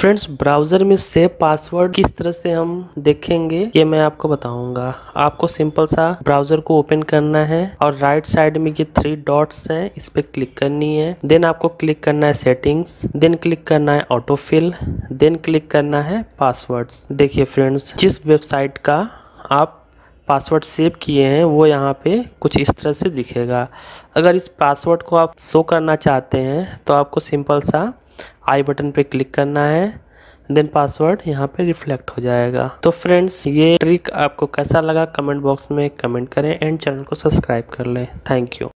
friends browser में save password किस तरह से हम देखेंगे ये मैं आपको बताऊंगा आपको सिंपल सा ब्राउजर को ओपन करना है और राइट साइड में ये थ्री डॉट्स हैं इस पे क्लिक करनी है देन आपको क्लिक करना है सेटिंग्स देन क्लिक करना है ऑटो फिल देन क्लिक करना है पासवर्ड्स देखिए फ्रेंड्स जिस वेबसाइट का आप पासवर्ड सेव किए हैं वो यहाँ पे कुछ इस तरह से दिखेगा अगर इस पासवर्ड को आप शो करना चाहते हैं तो आपको सिंपल सा आई बटन पे क्लिक करना है देन पासवर्ड यहाँ पे रिफ्लेक्ट हो जाएगा तो फ्रेंड्स ये ट्रिक आपको कैसा लगा कमेंट बॉक्स में कमेंट करें एंड चैनल को सब्सक्राइब कर लें थैंक यू